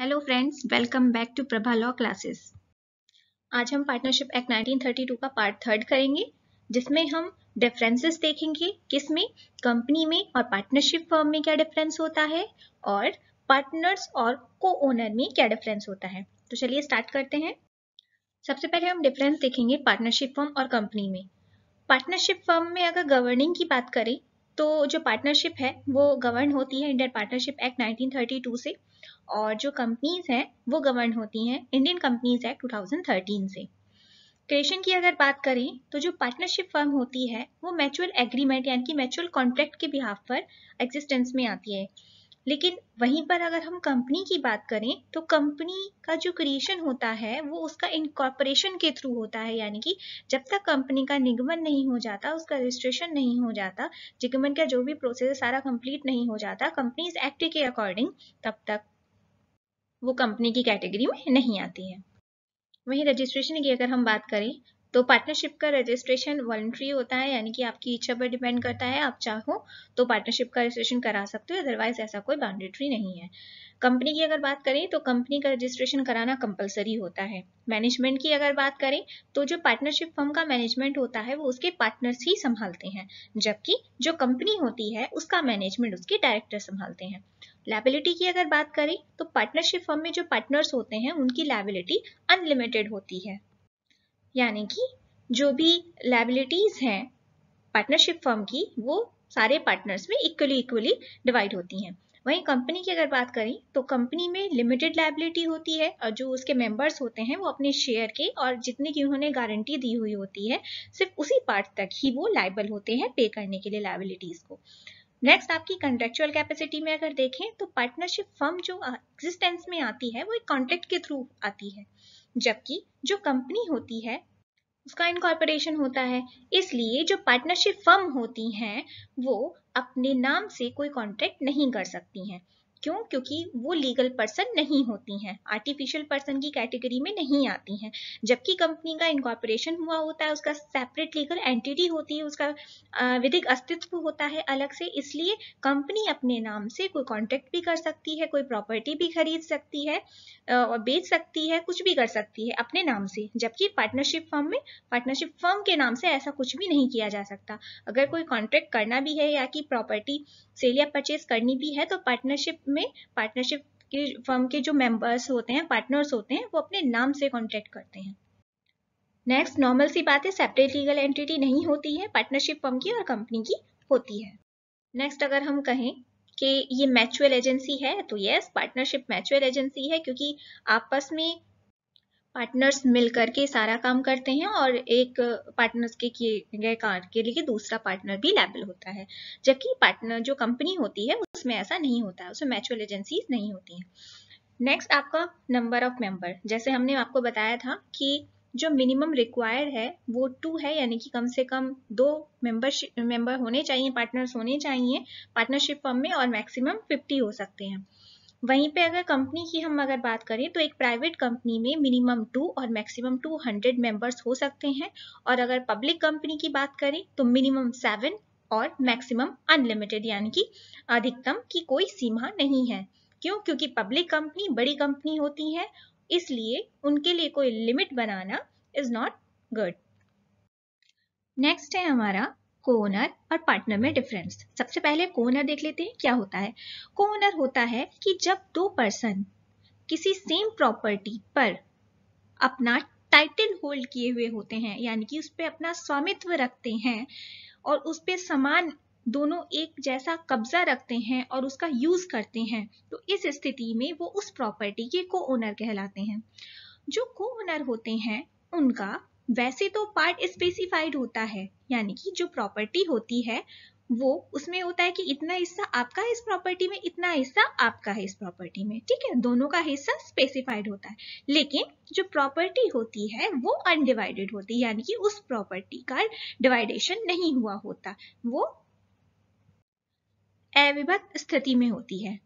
hello friends welcome back to Prabha law classes आज हम partnership act 1932 का पार्ट थर्ड करेंगे जिसमें हम डिफरेंसेस देखेंगे किस में कंपनी में और पार्टनरशिप फर्म में क्या डिफरेंस होता है और पार्टनर्स और को ओनर में क्या डिफरेंस होता है तो चलिए स्टार्ट करते हैं सबसे पहले हम डिफरेंस देखेंगे पार्टनरशिप फर्म और कंपनी में पार्टनरशिप फर्म में अगर गवर्निंग की बात करें तो जो पार्टनरशिप है वो गवर्न होती है इंडियन पार्टनरशिप एक्ट 1932 से और जो कंपनीज हैं वो गवर्न होती हैं इंडियन कंपनीज एक्ट 2013 से क्रिएशन की अगर बात करें तो जो पार्टनरशिप फर्म होती है वो मैचुअल एग्रीमेंट यानी कि मैचुअल कॉन्ट्रैक्ट के बिहाफ पर एग्जिस्टेंस में आती है लेकिन वहीं पर अगर हम कंपनी की बात करें तो कंपनी का जो क्रिएशन होता है वो उसका इनकॉर्पोरेशन के थ्रू होता है यानी कि जब तक कंपनी का निगमन नहीं हो जाता उसका रजिस्ट्रेशन नहीं हो जाता निगमन का जो भी प्रोसेस है सारा कंप्लीट नहीं हो जाता कंपनी एक्ट के अकॉर्डिंग तब तक वो कंपनी की कैटेगरी में नहीं आती है वहीं रजिस्ट्रेशन की अगर हम बात करें तो पार्टनरशिप का रजिस्ट्रेशन वॉलेंट्री होता है यानी कि आपकी इच्छा पर डिपेंड करता है आप चाहो तो पार्टनरशिप का रजिस्ट्रेशन करा सकते हो अदरवाइज ऐसा कोई बाउंडेट्री नहीं है कंपनी की अगर बात करें तो कंपनी का रजिस्ट्रेशन कराना कंपलसरी होता है मैनेजमेंट की अगर बात करें तो जो पार्टनरशिप फर्म का मैनेजमेंट होता है वो उसके पार्टनर्स ही संभालते हैं जबकि जो कंपनी होती है उसका मैनेजमेंट उसके डायरेक्टर संभालते हैं लाइबिलिटी की अगर बात करें तो पार्टनरशिप फर्म में जो पार्टनर्स होते हैं उनकी लाइबिलिटी अनलिमिटेड होती है यानी कि जो भी लाइबिलिटीज़ हैं पार्टनरशिप फर्म की वो सारे पार्टनर्स में इक्वली इक्वली डिवाइड होती हैं वहीं कंपनी की अगर बात करें तो कंपनी में लिमिटेड लाइबिलिटी होती है और जो उसके मेंबर्स होते हैं वो अपने शेयर के और जितने की उन्होंने गारंटी दी हुई होती है सिर्फ उसी पार्ट तक ही वो लाइबल होते हैं पे करने के लिए लाइबिलिटीज़ को नेक्स्ट आपकी कंट्रेक्चुअल कैपेसिटी में अगर देखें तो पार्टनरशिप फर्म जो एग्जिस्टेंस में आती है वो एक कॉन्ट्रैक्ट के थ्रू आती है जबकि जो कंपनी होती है उसका इनकॉर्पोरेशन होता है इसलिए जो पार्टनरशिप फर्म होती हैं वो अपने नाम से कोई कॉन्ट्रैक्ट नहीं कर सकती हैं क्यों क्योंकि वो लीगल पर्सन नहीं होती हैं आर्टिफिशियल पर्सन की कैटेगरी में नहीं आती हैं जबकि कंपनी का इनकॉर्पोरेशन हुआ होता है उसका सेपरेट लीगल एंटिटी होती है उसका विधिक अस्तित्व होता है अलग से इसलिए कंपनी अपने नाम से कोई कॉन्ट्रैक्ट भी कर सकती है कोई प्रॉपर्टी भी खरीद सकती है और बेच सकती है कुछ भी कर सकती है अपने नाम से जबकि पार्टनरशिप फर्म में पार्टनरशिप फर्म के नाम से ऐसा कुछ भी नहीं किया जा सकता अगर कोई कॉन्ट्रैक्ट करना भी है या कि प्रॉपर्टी सेल या परचेज करनी भी है तो पार्टनरशिप में पार्टनरशिप के फर्म के जो मेंबर्स होते हैं पार्टनर्स होते हैं वो अपने नाम से कॉन्ट्रैक्ट करते हैं नेक्स्ट नॉर्मल सी बात है सेपरेट लीगल एंटिटी नहीं होती है पार्टनरशिप फर्म की और कंपनी की होती है नेक्स्ट अगर हम कहें कि ये मैचुअल एजेंसी है तो यस पार्टनरशिप मैचुअल एजेंसी है क्योंकि आपस में पार्टनर्स मिल करके सारा काम करते हैं और एक पार्टनर्स के किए गए कार के लिए दूसरा पार्टनर भी लेबल होता है जबकि पार्टनर जो कंपनी होती है उसमें ऐसा नहीं होता है उसमें मैचुअल एजेंसीज नहीं होती हैं नेक्स्ट आपका नंबर ऑफ मेंबर जैसे हमने आपको बताया था कि जो मिनिमम रिक्वायर्ड है वो टू है यानी कि कम से कम दो मेंबरशिप मेंबर होने चाहिए पार्टनर्स होने चाहिए पार्टनरशिप फॉर्म में और मैक्सिमम फिफ्टी हो सकते हैं वहीं पे अगर कंपनी की हम अगर बात करें तो एक प्राइवेट कंपनी में मिनिमम टू और मैक्सिमम टू हंड्रेड मेंबर्स हो सकते हैं और अगर पब्लिक कंपनी की बात करें तो मिनिमम सेवन और मैक्सिमम अनलिमिटेड यानी कि अधिकतम की कोई सीमा नहीं है क्यों क्योंकि पब्लिक कंपनी बड़ी कंपनी होती है इसलिए उनके लिए कोई लिमिट बनाना इज नॉट गुड नेक्स्ट है हमारा कोओनर और पार्टनर में डिफरेंस सबसे पहले कोओनर देख लेते हैं क्या होता है कोओनर होता है कि जब दो पर्सन किसी सेम प्रॉपर्टी पर अपना टाइटल होल्ड किए हुए होते हैं यानी कि उस पर अपना स्वामित्व रखते हैं और उस पर समान दोनों एक जैसा कब्जा रखते हैं और उसका यूज करते हैं तो इस स्थिति में वो उस प्रॉपर्टी के को ओनर कहलाते हैं जो को ओनर होते हैं उनका वैसे तो पार्ट स्पेसिफाइड होता है यानी कि जो प्रॉपर्टी होती है वो उसमें होता है कि इतना हिस्सा आपका है इस प्रॉपर्टी में इतना हिस्सा आपका है इस प्रॉपर्टी में ठीक है दोनों का हिस्सा स्पेसिफाइड होता है लेकिन जो प्रॉपर्टी होती है वो अनडिवाइडेड होती है यानी कि उस प्रॉपर्टी का डिवाइडेशन नहीं हुआ होता वो अविभक्त स्थिति में होती है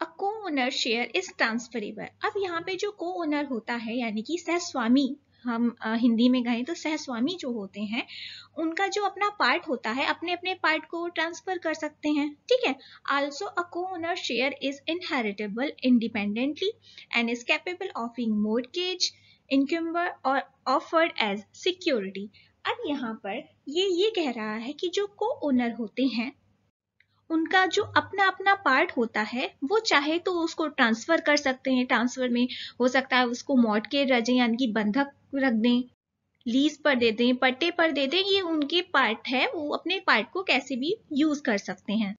अ coowner share is transferable अब यहाँ पे जो को ओनर होता है यानी कि सह स्वामी हम हिंदी में गए तो सहस्वामी जो होते हैं उनका जो अपना पार्ट होता है अपने अपने पार्ट को ट्रांसफर कर सकते हैं ठीक है also a coowner share is inheritable independently and is capable of इंग केज इनक्यूम्बर और ऑफर्ड एज सिक्योरिटी अब यहाँ पर ये ये कह रहा है कि जो को ओनर होते हैं उनका जो अपना अपना पार्ट होता है वो चाहे तो उसको ट्रांसफर कर सकते हैं ट्रांसफर में हो सकता है उसको मॉड के रजें यानी कि बंधक रख दें लीज पर दे दें पट्टे पर दे दें ये उनके पार्ट है वो अपने पार्ट को कैसे भी यूज कर सकते हैं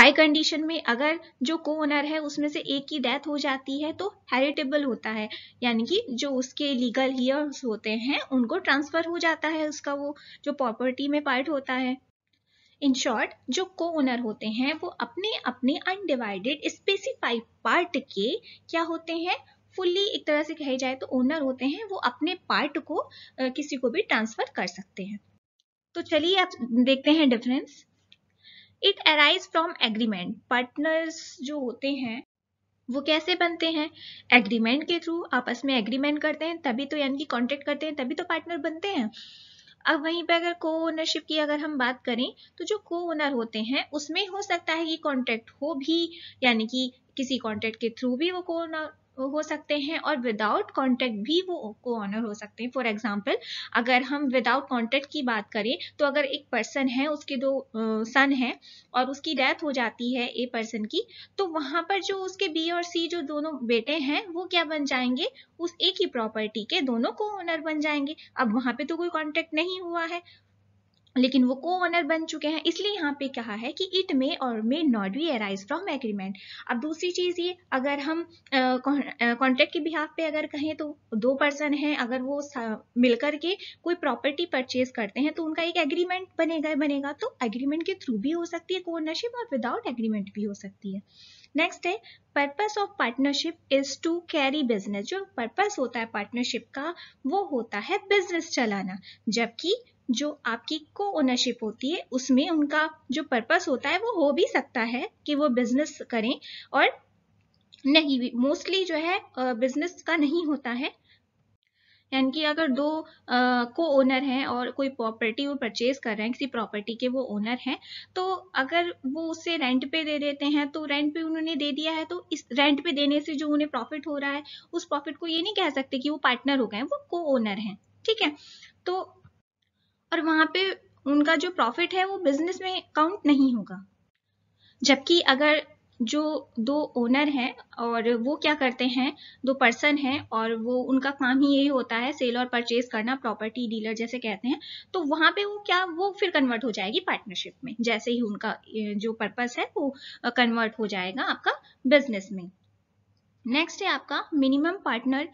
बाय कंडीशन में अगर जो को ओनर है उसमें से एक की डेथ हो जाती है तो हेरिटेबल होता है यानी कि जो उसके लीगल हीयर्स होते हैं उनको ट्रांसफर हो जाता है उसका वो जो प्रॉपर्टी में पार्ट होता है इन शॉर्ट जो को ओनर तो होते हैं वो अपने अपने अनडिवाइडेड स्पेसिफाइड पार्ट के क्या होते हैं फुल्ली एक तरह से कही जाए तो ओनर होते हैं वो अपने पार्ट को किसी को भी ट्रांसफर कर सकते हैं तो चलिए आप देखते हैं difference it arise from agreement partners जो होते हैं वो कैसे बनते हैं एग्रीमेंट के थ्रू आपस में एग्रीमेंट करते हैं तभी तो यानी कि कॉन्ट्रैक्ट करते हैं तभी तो पार्टनर बनते हैं अब वहीं पे अगर को ओनरशिप की अगर हम बात करें तो जो को ओनर होते हैं उसमें हो सकता है कि कॉन्ट्रैक्ट हो भी यानी कि किसी कॉन्ट्रैक्ट के थ्रू भी वो को ओनर हो सकते हैं और विदाउट कॉन्टेक्ट भी वो को ऑनर हो सकते हैं फॉर एग्जाम्पल अगर हम विदाउट कॉन्टेक्ट की बात करें तो अगर एक पर्सन है उसके दो सन है और उसकी डेथ हो जाती है ए पर्सन की तो वहां पर जो उसके बी और सी जो दोनों बेटे हैं वो क्या बन जाएंगे उस एक ही प्रॉपर्टी के दोनों को ऑनर बन जाएंगे अब वहां पे तो कोई कॉन्टेक्ट नहीं हुआ है लेकिन वो को ओनर बन चुके हैं इसलिए यहाँ पे कहा है कि इट मे और may not be arise from agreement अब दूसरी चीज़ ये अगर हम कॉन्ट्रैक्ट के बिहाफ पे अगर कहें तो दो पर्सन हैं अगर वो मिलकर के कोई प्रॉपर्टी परचेज करते हैं तो उनका एक एग्रीमेंट बनेगा बनेगा तो एग्रीमेंट के थ्रू भी हो सकती है को ओनरशिप और विदाउट एग्रीमेंट भी हो सकती है नेक्स्ट है purpose of partnership is to carry business जो पर्पस होता है पार्टनरशिप का वो होता है बिजनेस चलाना जबकि जो आपकी को ओनरशिप होती है उसमें उनका जो पर्पस होता है वो हो भी सकता है कि वो बिजनेस करें और नहीं भी मोस्टली जो है बिजनेस का नहीं होता है यानी कि अगर दो को ओनर हैं और कोई प्रॉपर्टी वो परचेज कर रहे हैं किसी प्रॉपर्टी के वो ओनर हैं तो अगर वो उसे रेंट पे दे देते हैं तो रेंट पे उन्होंने दे दिया है तो इस रेंट पे देने से जो उन्हें प्रॉफिट हो रहा है उस प्रॉफिट को ये नहीं कह सकते कि वो पार्टनर हो गए वो को ओनर हैं ठीक है तो और वहाँ पे उनका जो प्रॉफिट है वो बिजनेस में काउंट नहीं होगा जबकि अगर जो दो ओनर हैं और वो क्या करते हैं दो पर्सन हैं और वो उनका काम ही यही होता है सेल और परचेज करना प्रॉपर्टी डीलर जैसे कहते हैं तो वहाँ पे वो क्या वो फिर कन्वर्ट हो जाएगी पार्टनरशिप में जैसे ही उनका जो पर्पस है वो कन्वर्ट हो जाएगा आपका बिजनेस में नेक्स्ट है आपका मिनिमम पार्टनर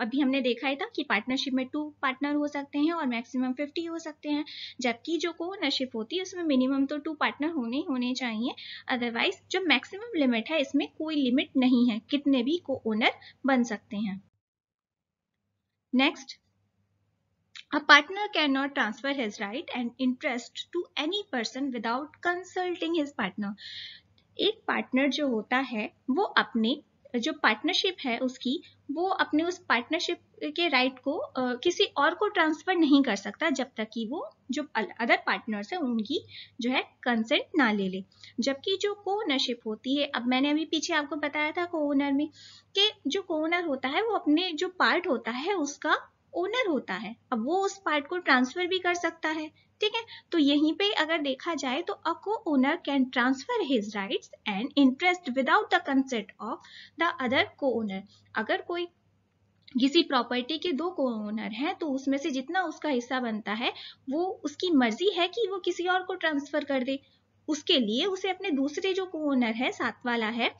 अभी हमने देखा ही था कि पार्टनरशिप में टू पार्टनर हो सकते हैं और मैक्सिमम फिफ्टी हो सकते हैं जबकि जो कोनरशिप होती है उसमें मिनिमम तो टू पार्टनर होने होने चाहिए अदरवाइज जो मैक्सिमम लिमिट है इसमें कोई लिमिट नहीं है कितने भी को ओनर बन सकते हैं next a partner can not transfer his right and interest to any person without consulting his partner एक पार्टनर जो होता है वो अपने जो पार्टनरशिप है उसकी वो अपने उस पार्टनरशिप के राइट को आ, किसी और को ट्रांसफर नहीं कर सकता जब तक कि वो जो अदर पार्टनर्स हैं उनकी जो है कंसेंट ना ले ले जबकि जो को ओनरशिप होती है अब मैंने अभी पीछे आपको बताया था को ओनर में कि जो को ओनर होता है वो अपने जो पार्ट होता है उसका ओनर होता है अब वो उस पार्ट को ट्रांसफर भी कर सकता है ठीक है तो यहीं पे अगर देखा जाए तो a co-owner can transfer his rights and interest without the consent of the other co-owner अगर कोई किसी प्रॉपर्टी के दो को ओनर हैं तो उसमें से जितना उसका हिस्सा बनता है वो उसकी मर्जी है कि वो किसी और को ट्रांसफर कर दे उसके लिए उसे अपने दूसरे जो को ओनर है साथ वाला है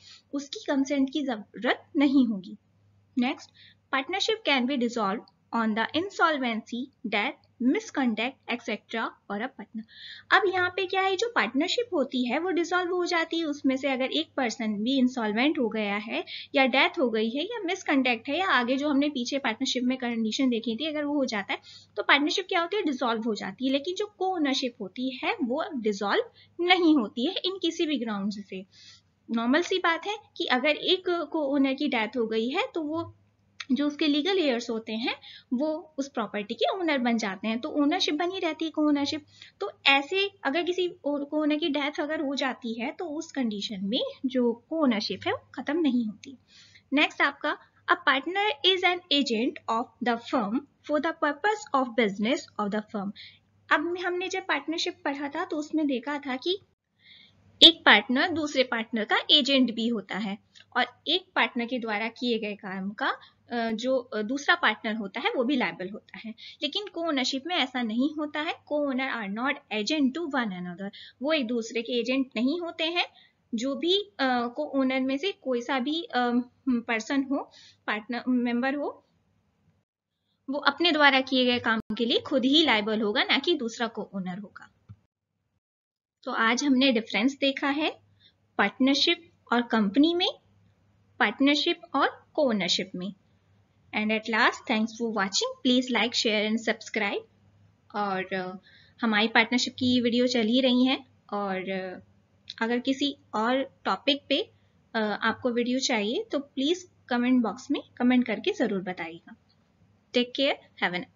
उसकी कंसेंट की जरूरत नहीं होगी next partnership can be dissolve on the insolvency death misconduct etcetera और अ पार्टनर अब यहाँ पे क्या है जो पार्टनरशिप होती है वो डिसॉल्व हो जाती है उसमें से अगर एक पर्सन भी इंसॉल्वेंट हो गया है या डेथ हो गई है या मिसकंडक्ट है या आगे जो हमने पीछे पार्टनरशिप में कंडीशन देखी थी अगर वो हो जाता है तो पार्टनरशिप क्या होती है डिजोल्व हो जाती है लेकिन जो को ओनरशिप होती है वो डिजोल्व नहीं होती है इन किसी भी ग्राउंड से नॉर्मल सी बात है कि अगर एक को ओनर की डेथ हो गई है तो वो जो उसके लीगल एयर्स होते हैं वो उस प्रॉपर्टी के ओनर बन जाते हैं तो ओनरशिप बनी रहती है को ओनरशिप तो ऐसे अगर किसी को ओनर की डेथ अगर हो जाती है तो उस कंडीशन में जो को ओनरशिप है वो खत्म नहीं होती नेक्स्ट आपका a partner is an agent of the firm for the purpose of business of the firm अब हमने जब पार्टनरशिप पढ़ा था तो उसमें देखा था कि एक पार्टनर दूसरे पार्टनर का एजेंट भी होता है और एक पार्टनर के द्वारा किए गए काम का जो दूसरा पार्टनर होता है वो भी लाइबल होता है लेकिन को ओनरशिप में ऐसा नहीं होता है co-owner are not agent to one another वो एक दूसरे के एजेंट नहीं होते हैं जो भी को ओनर में से कोई सा भी पर्सन हो पार्टनर मेंबर हो वो अपने द्वारा किए गए काम के लिए खुद ही लाइबल होगा ना कि दूसरा को ओनर होगा तो आज हमने डिफरेंस देखा है पार्टनरशिप और कंपनी में पार्टनरशिप और को ओनरशिप में and at last thanks for watching please like share and subscribe और uh, हमारी पार्टनरशिप की वीडियो चल ही रही हैं और uh, अगर किसी और टॉपिक पे uh, आपको वीडियो चाहिए तो प्लीज़ कमेंट बॉक्स में कमेंट करके ज़रूर बताइएगा टेक केयर हैव एन